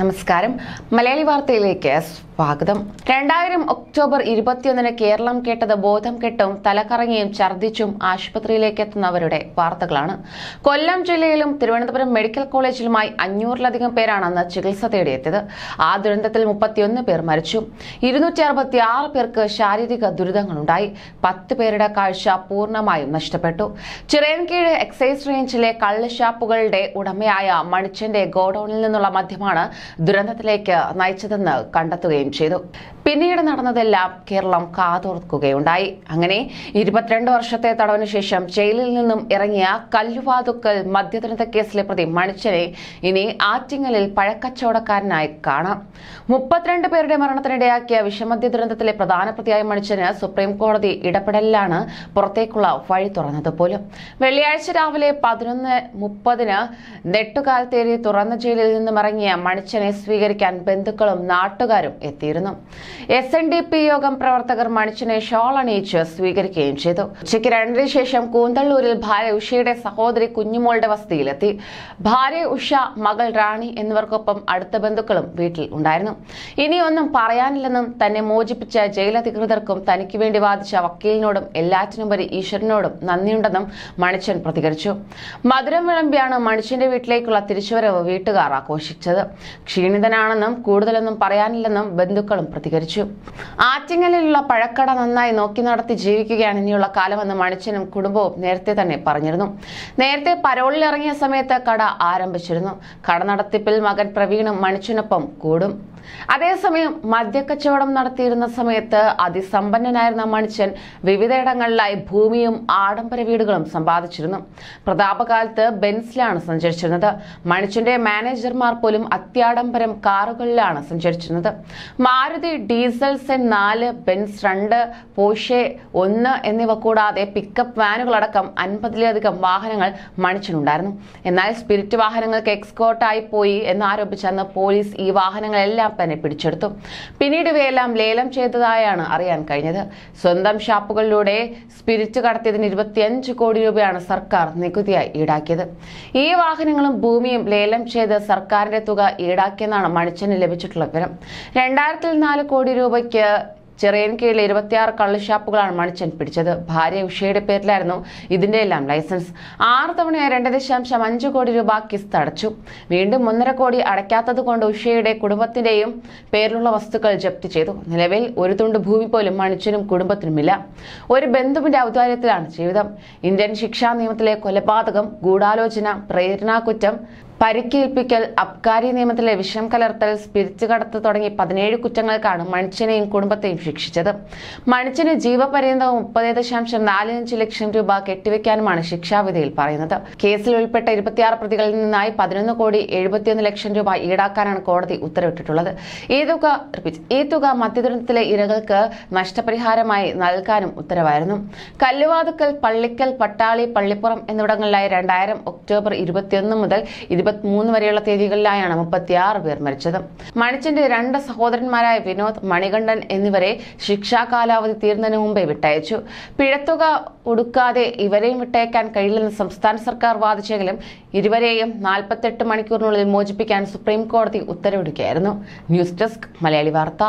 നമസ്കാരം മലയാളി വാർത്തയിലേക്ക് സ്വാഗതം രണ്ടായിരം ഒക്ടോബർ ഇരുപത്തിയൊന്നിന് കേരളം കേട്ടത് ബോധം കെട്ടും തലക്കറങ്ങിയും ഛർദിച്ചും ആശുപത്രിയിലേക്ക് എത്തുന്നവരുടെ വാർത്തകളാണ് കൊല്ലം ജില്ലയിലും തിരുവനന്തപുരം മെഡിക്കൽ കോളേജിലുമായി അഞ്ഞൂറിലധികം പേരാണ് അന്ന് ചികിത്സ തേടിയെത്തിയത് ആ ദുരന്തത്തിൽ മുപ്പത്തിയൊന്ന് പേർ മരിച്ചു ഇരുന്നൂറ്റി അറുപത്തി ആറ് പേർക്ക് ശാരീരിക ദുരിതങ്ങളുണ്ടായി പത്ത് പേരുടെ കാഴ്ച പൂർണ്ണമായും നഷ്ടപ്പെട്ടു ചിറയൻകീഴ് എക്സൈസ് റേഞ്ചിലെ കള്ളുഷാപ്പുകളുടെ ഉടമയായ മണിച്ചന്റെ ഗോഡൌണിൽ നിന്നുള്ള മദ്യമാണ് ദുരന്തത്തിലേക്ക് നയിച്ചതെന്ന് കണ്ടെത്തുകയും ചെയ്തു പിന്നീട് നടന്നതെല്ലാം കേരളം കാതോർക്കുകയുണ്ടായി അങ്ങനെ ഇരുപത്തിരണ്ട് വർഷത്തെ തടവിന് ശേഷം ജയിലിൽ നിന്നും ഇറങ്ങിയ കല്ലുവാതുക്കൽ മദ്യദുരന്ത കേസിലെ പ്രതി മണിച്ചനെ ഇനി ആറ്റിങ്ങലിൽ പഴക്കച്ചവടക്കാരനായി കാണാം മുപ്പത്തിരണ്ട് പേരുടെ മരണത്തിനിടയാക്കിയ വിഷമദ്യ ദുരന്തത്തിലെ പ്രധാന പ്രതിയായ മണിച്ചന് സുപ്രീം കോടതി ഇടപെടലിലാണ് പുറത്തേക്കുള്ള വഴി തുറന്നത് പോലും വെള്ളിയാഴ്ച രാവിലെ പതിനൊന്ന് മുപ്പതിന് നെട്ടുകാലത്തേരി തുറന്ന ജയിലിൽ നിന്നും ഇറങ്ങിയ മണിച്ചൻ അധ്യക്ഷനെ സ്വീകരിക്കാൻ ബന്ധുക്കളും നാട്ടുകാരും എത്തിയിരുന്നു എസ് എൻ ഡി പി യോഗം പ്രവർത്തകർ മണിച്ചിനെ ഷോൾ അണിയിച്ച് സ്വീകരിക്കുകയും ചെയ്തു ഉച്ചയ്ക്ക് രണ്ടിന് ശേഷം കൂന്തള്ളൂരിൽ ഭാര്യ ഉഷയുടെ സഹോദരി കുഞ്ഞുമോളുടെ വസതിയിലെത്തി ഭാര്യ ഉഷ മകൾ റാണി എന്നിവർക്കൊപ്പം അടുത്ത ബന്ധുക്കളും വീട്ടിൽ ഉണ്ടായിരുന്നു ഇനിയൊന്നും പറയാനില്ലെന്നും തന്നെ മോചിപ്പിച്ച ജയിൽ അധികൃതർക്കും തനിക്ക് വേണ്ടി വാദിച്ച വക്കീലിനോടും എല്ലാറ്റിനുപരി ഈശ്വരനോടും നന്ദിയുണ്ടെന്നും മണിച്ചൻ പ്രതികരിച്ചു മധുരം വിളമ്പിയാണ് മണിച്ചന്റെ വീട്ടിലേക്കുള്ള തിരിച്ചുവരവ് വീട്ടുകാർ ആഘോഷിച്ചത് ക്ഷീണിതനാണെന്നും കൂടുതലൊന്നും പറയാനില്ലെന്നും ബന്ധുക്കളും പ്രതികരിച്ചു ആറ്റിങ്ങലിലുള്ള പഴക്കട നന്നായി നോക്കി നടത്തി ജീവിക്കുകയാണ് ഇനിയുള്ള കാലമെന്ന് മണിച്ചനും കുടുംബവും നേരത്തെ തന്നെ പറഞ്ഞിരുന്നു നേരത്തെ പരോളിലിറങ്ങിയ ഇറങ്ങിയ സമയത്ത് കട ആരംഭിച്ചിരുന്നു കട നടത്തിപ്പിൽ മകൻ പ്രവീണും മണിച്ചനൊപ്പം കൂടും അതേസമയം മദ്യക്കച്ചവടം നടത്തിയിരുന്ന സമയത്ത് അതിസമ്പന്നനായിരുന്ന മണിച്ചൻ വിവിധയിടങ്ങളിലായി ഭൂമിയും ആഡംബര വീടുകളും സമ്പാദിച്ചിരുന്നു പ്രതാപകാലത്ത് ബെൻസിലാണ് സഞ്ചരിച്ചിരുന്നത് മണിച്ചന്റെ മാനേജർമാർ പോലും അത്യാവശ്യം ആഡംബരം കാറുകളിലാണ് സഞ്ചരിച്ചിരുന്നത് മാരുതി ഡീസൽ സെൻ നാല് ബെൻസ് രണ്ട് പോഷെ ഒന്ന് എന്നിവ കൂടാതെ പിക്കപ്പ് വാനുകളടക്കം അൻപതിലധികം വാഹനങ്ങൾ മണിച്ചിട്ടുണ്ടായിരുന്നു എന്നാൽ സ്പിരിറ്റ് വാഹനങ്ങൾക്ക് എക്സ്കോർട്ടായി പോയി എന്നാരോപിച്ചന്ന് പോലീസ് ഈ വാഹനങ്ങളെല്ലാം തന്നെ പിടിച്ചെടുത്തു പിന്നീട് ഇവയെല്ലാം ലേലം ചെയ്തതായാണ് അറിയാൻ കഴിഞ്ഞത് സ്വന്തം ഷാപ്പുകളിലൂടെ സ്പിരിറ്റ് കടത്തിയതിന് ഇരുപത്തിയഞ്ച് കോടി രൂപയാണ് സർക്കാർ നികുതിയായി ഈടാക്കിയത് ഈ വാഹനങ്ങളും ഭൂമിയും ലേലം ചെയ്ത് സർക്കാരിന്റെ തുക ഈടാക്കി ഈടാക്കിയെന്നാണ് മണിച്ചന് ലഭിച്ചിട്ടുള്ള വിവരം രണ്ടായിരത്തി നാല് കോടി രൂപയ്ക്ക് ചെറിയൻ കീഴിൽ ഇരുപത്തിയാറ് കള്ളുഷാപ്പുകളാണ് മണിച്ചൻ പിടിച്ചത് ഭാര്യ ഉഷയുടെ പേരിലായിരുന്നു ഇതിന്റെ എല്ലാം ലൈസൻസ് ആറ് തവണയായി രണ്ട് ദശാംശം അഞ്ച് കോടി രൂപ കിസ്ത് അടച്ചു വീണ്ടും ഒന്നര കോടി അടയ്ക്കാത്തത് കൊണ്ട് ഉഷയുടെ കുടുംബത്തിന്റെയും പേരിലുള്ള വസ്തുക്കൾ ജപ്തി ചെയ്തു നിലവിൽ ഒരു തുണ്ട് ഭൂമി പോലും മണിച്ചനും കുടുംബത്തിനുമില്ല ഒരു ബന്ധുവിന്റെ ഔദാര്യത്തിലാണ് ജീവിതം ഇന്ത്യൻ ശിക്ഷാ നിയമത്തിലെ കൊലപാതകം ഗൂഢാലോചന കുറ്റം പരിക്കേൽപ്പിക്കൽ അബ്കാരി നിയമത്തിലെ വിഷം കലർത്തൽ സ്പിരിറ്റ് കടത്ത് തുടങ്ങി പതിനേഴ് കുറ്റങ്ങൾക്കാണ് മണിച്ചനെയും കുടുംബത്തെയും ശിക്ഷിച്ചത് മണിച്ചന് ജീവപര്യന്തവും മുപ്പത് ദശാംശം നാലഞ്ച് ലക്ഷം രൂപ കെട്ടിവെക്കാനുമാണ് ശിക്ഷാവിധിയിൽ പറയുന്നത് കേസിൽ ഉൾപ്പെട്ട ഇരുപത്തിയാറ് പ്രതികളിൽ നിന്നായി പതിനൊന്ന് കോടി എഴുപത്തിയൊന്ന് ലക്ഷം രൂപ ഈടാക്കാനാണ് കോടതി ഉത്തരവിട്ടിട്ടുള്ളത് ഈ തുക ഈ തുക മദ്യദുരന്തത്തിലെ ഇരകൾക്ക് നഷ്ടപരിഹാരമായി നൽകാനും ഉത്തരവായിരുന്നു കല്ലുവാതുക്കൽ പള്ളിക്കൽ പട്ടാളി പള്ളിപ്പുറം എന്നിവിടങ്ങളിലായി രണ്ടായിരം ഒക്ടോബർ ഇരുപത്തിയൊന്ന് മുതൽ ഇരുപത്തി ഇരുപത്തിമൂന്ന് വരെയുള്ള തീയതികളിലായാണ് മുപ്പത്തിയാറ് പേർ മരിച്ചത് മണിച്ചന്റെ രണ്ട് സഹോദരന്മാരായ വിനോദ് മണികണ്ഠൻ എന്നിവരെ ശിക്ഷാ കാലാവധി തീർന്നതിന് മുമ്പേ വിട്ടയച്ചു പിഴത്തുക ഒടുക്കാതെ ഇവരെയും വിട്ടയക്കാൻ കഴിയില്ലെന്ന് സംസ്ഥാന സർക്കാർ വാദിച്ചെങ്കിലും ഇരുവരെയും നാൽപ്പത്തെട്ട് മണിക്കൂറിനുള്ളിൽ മോചിപ്പിക്കാൻ സുപ്രീം കോടതി ഉത്തരവിടുകയായിരുന്നു ന്യൂസ് ഡെസ്ക് മലയാളി വാർത്ത